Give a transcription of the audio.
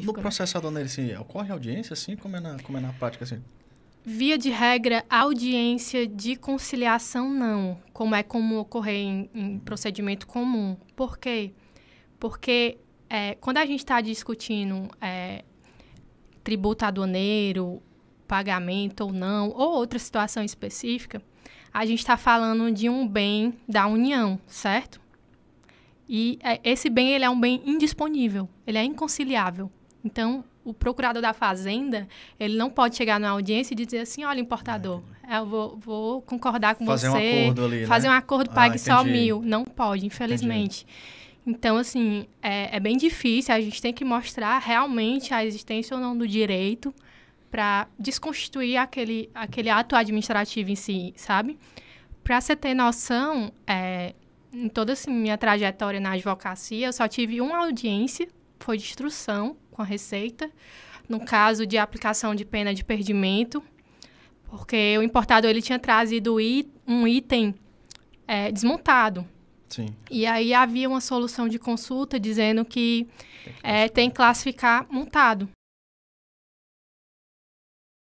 específico. No né? processo aduaneiro, ocorre audiência, assim? Como é, na, como é na prática, assim? Via de regra, audiência de conciliação não, como é comum ocorrer em, em uhum. procedimento comum. Por quê? Porque é, quando a gente está discutindo é, tributo aduaneiro, pagamento ou não, ou outra situação específica, a gente está falando de um bem da União, certo? E é, esse bem ele é um bem indisponível, ele é inconciliável. Então, o procurador da fazenda, ele não pode chegar na audiência e dizer assim, olha, importador, ah, eu vou, vou concordar com fazer você. Fazer um acordo ali, né? Fazer né? um acordo, pague ah, só mil. Não pode, infelizmente. Entendi. Então, assim, é, é, bem difícil. A gente tem que mostrar realmente a existência ou não do direito para desconstituir aquele, aquele ato administrativo em si, sabe? Para você ter noção, é, em toda assim, minha trajetória na advocacia, eu só tive uma audiência foi de instrução com a Receita, no caso de aplicação de pena de perdimento, porque o importador ele tinha trazido um item é, desmontado. Sim. E aí havia uma solução de consulta dizendo que tem que classificar, é, tem que classificar montado.